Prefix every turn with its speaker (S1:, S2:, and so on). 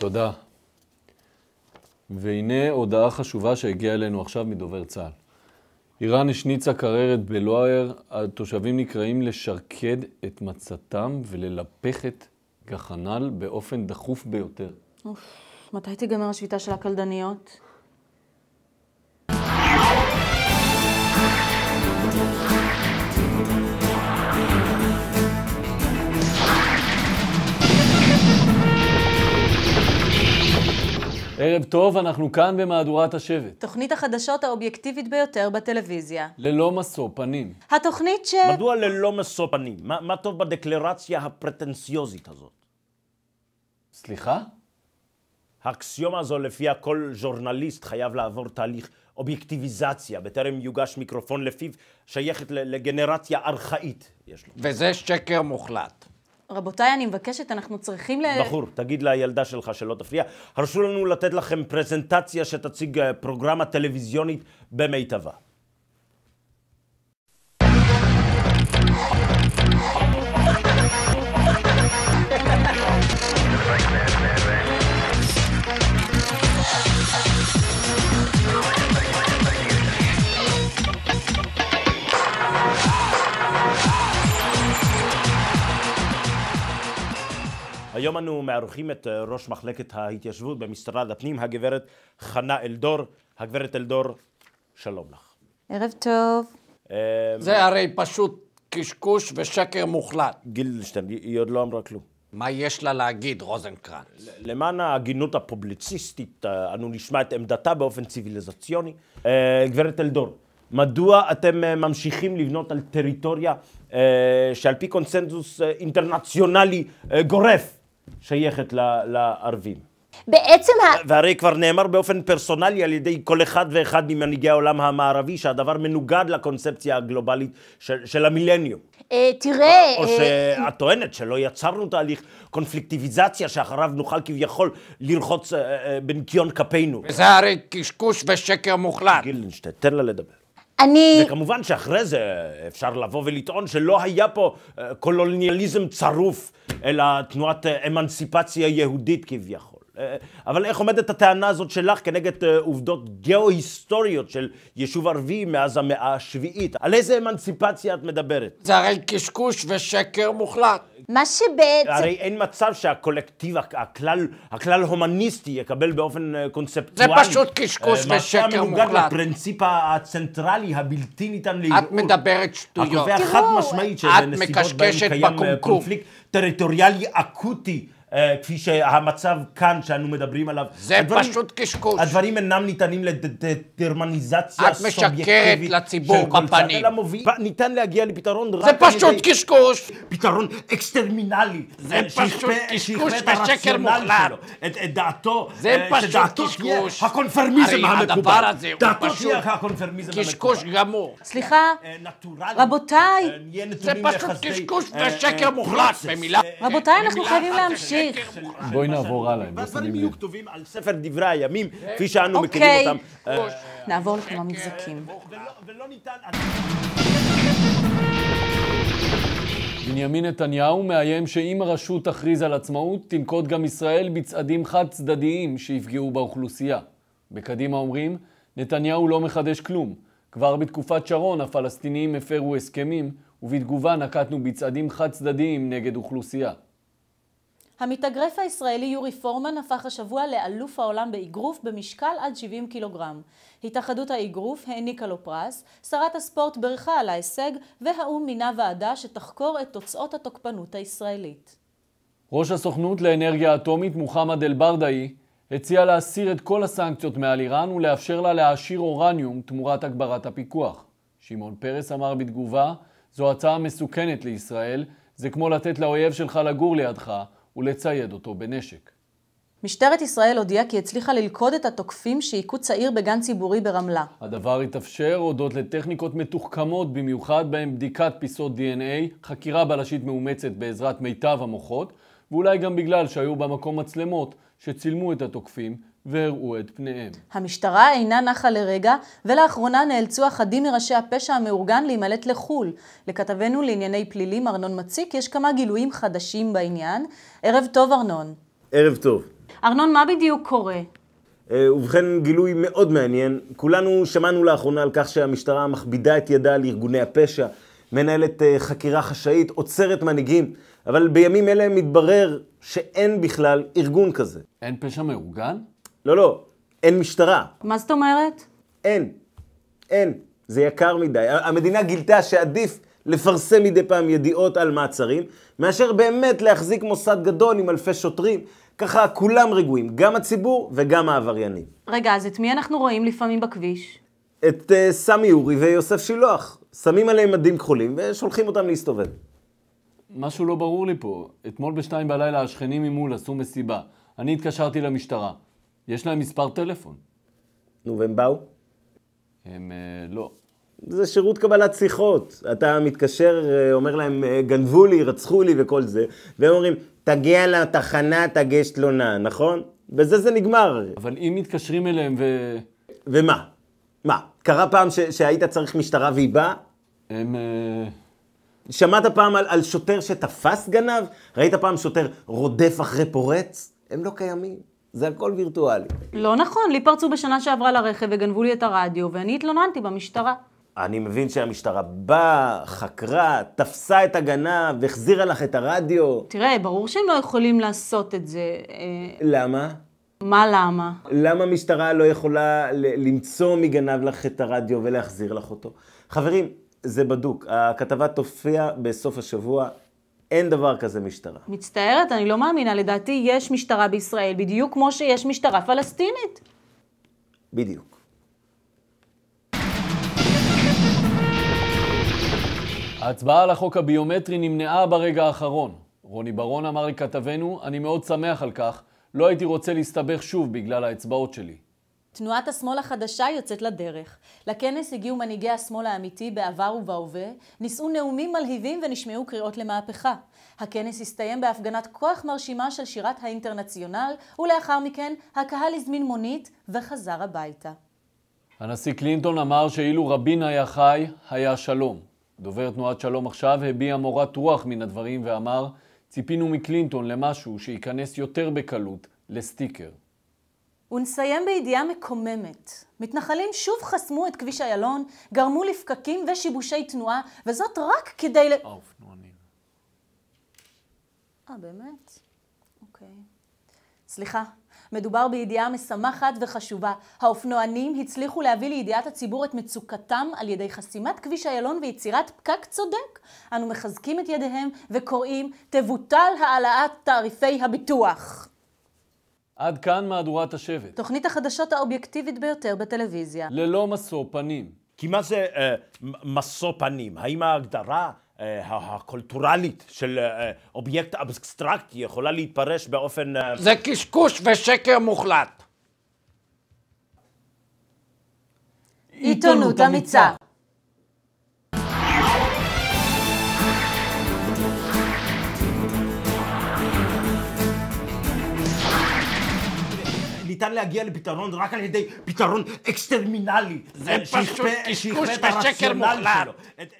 S1: תודה. והנה הודעה חשובה שהגיעה אלינו עכשיו מדובר צה"ל. איראן השניצה קררת בלואייר, התושבים נקראים לשרקד את מצתם וללפח את גחנל באופן דחוף ביותר.
S2: אוף, מתי תיגמר השביתה של הקלדניות?
S1: ערב טוב, אנחנו כאן במהדורת השבט.
S2: תוכנית החדשות האובייקטיבית ביותר בטלוויזיה.
S1: ללא משוא פנים.
S2: התוכנית ש...
S3: מדוע ללא משוא פנים? מה, מה טוב בדקלרציה הפרטנציוזית הזאת? סליחה? האקסיומה הזו לפיה כל ז'ורנליסט חייב לעבור תהליך אובייקטיביזציה, בטרם יוגש מיקרופון לפיו, שייכת לגנרציה ארכאית, יש לו. וזה שקר מוחלט.
S2: רבותיי, אני מבקשת, אנחנו צריכים ל... בחור,
S3: תגיד לילדה שלך שלא תפריע. הרשו לנו לתת לכם פרזנטציה שתציג אה, פרוגרמה טלוויזיונית במיטבה. היום אנו מארחים את אה, ראש מחלקת ההתיישבות במשרד הפנים, הגברת חנה אלדור. הגברת אלדור, שלום לך.
S2: ערב טוב.
S3: אה, זה הרי פשוט קשקוש ושקר מוחלט. גילדשטיין, היא עוד לא אמרה כלום. מה יש לה להגיד, רוזנקרנץ? למען ההגינות הפובליציסטית, אה, אנו נשמע את עמדתה באופן ציוויליזציוני. גברת אלדור, מדוע אתם ממשיכים לבנות על טריטוריה שעל פי קונסנזוס אינטרנציונלי גורף שייכת לערבים. בעצם ה... והרי כבר נאמר באופן פרסונלי על ידי כל אחד ואחד ממנהיגי העולם המערבי שהדבר מנוגד לקונספציה הגלובלית של, של המילניום.
S2: אה, תראה... או, או אה... שאת
S3: טוענת שלא יצרנו תהליך קונפליקטיביזציה שאחריו נוכל כביכול לרחוץ אה, אה, בנקיון כפינו. וזה הרי קשקוש ושקר מוחלט. גילנשטיין, תן לה לדבר. אני... וכמובן שאחרי זה אפשר לבוא ולטעון שלא היה פה אה, קולוניאליזם צרוף, אלא תנועת אה, אמנסיפציה יהודית כביכול. אה, אבל איך עומדת הטענה הזאת שלך כנגד עובדות גיאו-היסטוריות של יישוב ערבי מאז המאה השביעית? על איזה אמנסיפציה את מדברת? זה הרי קשקוש ושקר מוחלט. מה שבעצם... הרי אין מצב שהקולקטיב, הכלל, הכלל הומניסטי יקבל באופן אה, קונספטואלי. זה פשוט קשקוש אה, ושקר מוחלט. משהו המנוגד לפרינציפ הצנטרלי הבלתי ניתן לערעור. את מדברת שטויות. הקובע חד משמעית שבנסיבות בהן קיים אה, בקומקום. קונפליקט טריטוריאלי אקוטי. אה, כפי שהמצב כאן שאנו מדברים עליו. זה הדברים, פשוט קשקוש. הדברים אינם ניתנים לדטרמניזציה סובייקטיבית. את משקרת לציבור בפנים. אלא מוביל, ניתן להגיע לפתרון רק... על ידי... זה פשוט ידי... קשקוש. פתרון אקסטרמינלי. זה פשוט קשקוש ושקר מוחלט. את, את דעתו, זה אה, פשוט קשקוש. הקונפרמיזם המקובל. הדבר הזה הוא פשוט קשקוש גמור.
S1: סליחה,
S2: אה, רבותיי. זה פשוט קשקוש ושקר מוחלט. רבותיי, אנחנו חייבים להמשיך. צריך.
S3: בואי נעבור הלאה. לא והדברים יהיו כתובים על ספר דברי הימים, אוקיי. כפי שאנו אוקיי.
S2: מכירים אותם. אוקיי, נעבור לכמה מבזקים. כן, ולא ניתן...
S1: בנימין נתניהו מאיים שאם הרשות תכריז על עצמאות, תנקוט גם ישראל בצעדים חד-צדדיים שיפגעו באוכלוסייה. בקדימה אומרים, נתניהו לא מחדש כלום. כבר בתקופת שרון הפלסטינים הפרו הסכמים, ובתגובה נקטנו בצעדים חד-צדדיים נגד אוכלוסייה.
S2: המתאגרף הישראלי יורי פורמן הפך השבוע לאלוף העולם באגרוף במשקל עד 70 קילוגרם. התאחדות האגרוף העניקה לו פרס, שרת הספורט בירכה על ההישג, והאו"ם מינה ועדה שתחקור את תוצאות התוקפנות הישראלית.
S1: ראש הסוכנות לאנרגיה אטומית מוחמד אל-ברדאי הציע להסיר את כל הסנקציות מעל איראן ולאפשר לה להעשיר אורניום תמורת הגברת הפיקוח. שמעון פרס אמר בתגובה, זו הצעה מסוכנת לישראל, זה כמו לתת לאויב שלך לגור לידך ולצייד אותו בנשק.
S2: משטרת ישראל הודיעה כי הצליחה ללכוד את התוקפים שהיכו צעיר בגן ציבורי ברמלה.
S1: הדבר התאפשר הודות לטכניקות מתוחכמות במיוחד, בהן בדיקת פיסות DNA, חקירה בלשית מאומצת בעזרת מיטב המוחות, ואולי גם בגלל שהיו במקום מצלמות שצילמו את התוקפים והראו את פניהם.
S2: המשטרה אינה נחה לרגע, ולאחרונה נאלצו אחדים מראשי הפשע המאורגן להימלט לחו"ל. לכתבנו לענייני פלילים ארנון מציק יש כמה גילויים חדשים בעניין. ערב טוב ארנון. ערב טוב. ארנון, מה בדיוק קורה?
S3: אה, ובכן, גילוי מאוד מעניין. כולנו שמענו לאחרונה על כך שהמשטרה מכבידה את ידה על ארגוני הפשע, מנהלת אה, חקירה חשאית, עוצרת מנהיגים, אבל בימים אלה מתברר שאין בכלל ארגון כזה. אין פשע מאורגן? לא, לא, אין משטרה.
S2: מה זאת אומרת?
S3: אין. אין. זה יקר מדי. המדינה גילתה שעדיף לפרסם מדי פעם ידיעות על מעצרים, מאשר באמת להחזיק מוסד גדול עם אלפי שוטרים. ככה כולם רגועים, גם הציבור וגם העבריינים.
S2: רגע, אז את מי אנחנו רואים לפעמים בכביש?
S3: את uh, סמי אורי ויוסף שילוח. שמים עליהם מדים כחולים ושולחים אותם להסתובב.
S1: משהו לא ברור לי פה. אתמול בשתיים בלילה השכנים ממול עשו מסיבה. אני התקשרתי למשטרה. יש להם מספר טלפון.
S3: נו, והם באו? הם uh, לא. זה שירות קבלת שיחות. אתה מתקשר, אה, אומר להם, אה, גנבו לי, רצחו לי וכל זה, והם אומרים, תגיע לתחנה, תגש תלונה, נכון? בזה זה נגמר.
S1: אבל אם מתקשרים אליהם ו...
S3: ומה? מה? קרה פעם ש- שהיית צריך משטרה והיא באה? הם... שמעת פעם על, על שוטר שתפס גנב? ראית פעם שוטר רודף אחרי פורץ? הם לא קיימים. זה הכל וירטואלי.
S2: לא נכון, לי פרצו בשנה שעברה לרכב וגנבו לי את הרדיו, ואני התלוננתי במשטרה.
S3: אני מבין שהמשטרה באה, חקרה, תפסה את הגנב, החזירה לך את הרדיו.
S2: תראה, ברור שהם לא יכולים לעשות את זה. אה, למה? מה למה?
S3: למה המשטרה לא יכולה למצוא מי גנב לך את הרדיו ולהחזיר לך אותו? חברים, זה בדוק. הכתבה תופיע בסוף השבוע. אין דבר כזה משטרה.
S2: מצטערת, אני לא מאמינה. לדעתי יש משטרה בישראל, בדיוק כמו שיש משטרה פלסטינית.
S1: בדיוק. ההצבעה על החוק הביומטרי נמנעה ברגע האחרון. רוני ברון אמר לכתבנו, אני מאוד שמח על כך, לא הייתי רוצה להסתבך שוב בגלל האצבעות שלי.
S2: תנועת השמאל החדשה יוצאת לדרך. לכנס הגיעו מנהיגי השמאל האמיתי בעבר ובהווה, נישאו נאומים מלהיבים ונשמעו קריאות למהפכה. הכנס הסתיים בהפגנת כוח מרשימה של שירת האינטרנציונל, ולאחר מכן הקהל הזמין מונית וחזר הביתה.
S1: הנשיא קלינטון אמר שאילו רבין היה חי, היה שלום. דובר תנועת שלום עכשיו הביע מורת רוח מן הדברים ואמר, ציפינו מקלינטון למשהו שייכנס יותר בקלות לסטיקר.
S2: ונסיים בידיעה מקוממת. מתנחלים שוב חסמו את כביש איילון, גרמו לפקקים ושיבושי תנועה, וזאת רק כדי ל...
S1: האופנוענים.
S2: אה, אה, באמת? אוקיי. סליחה, מדובר בידיעה משמחת וחשובה. האופנוענים הצליחו להביא לידיעת הציבור את מצוקתם על ידי חסימת כביש איילון ויצירת פקק צודק. אנו מחזקים את ידיהם וקוראים, תבוטל העלאת תעריפי הביטוח.
S1: עד כאן מהדורת השבט.
S2: תוכנית החדשות האובייקטיבית ביותר בטלוויזיה.
S1: ללא משוא פנים. כי מה זה אה, משוא פנים? האם
S3: ההגדרה אה, הקולטורלית של אה, אובייקט אבסטרקטי יכולה להתפרש באופן... אה... זה קשקוש ושקר מוחלט.
S2: עיתונות אמיצה.
S3: ניתן להגיע לפתרון רק על ידי פתרון אקסטרמינלי. זה פשוט קשקוש ושקר מוחלט.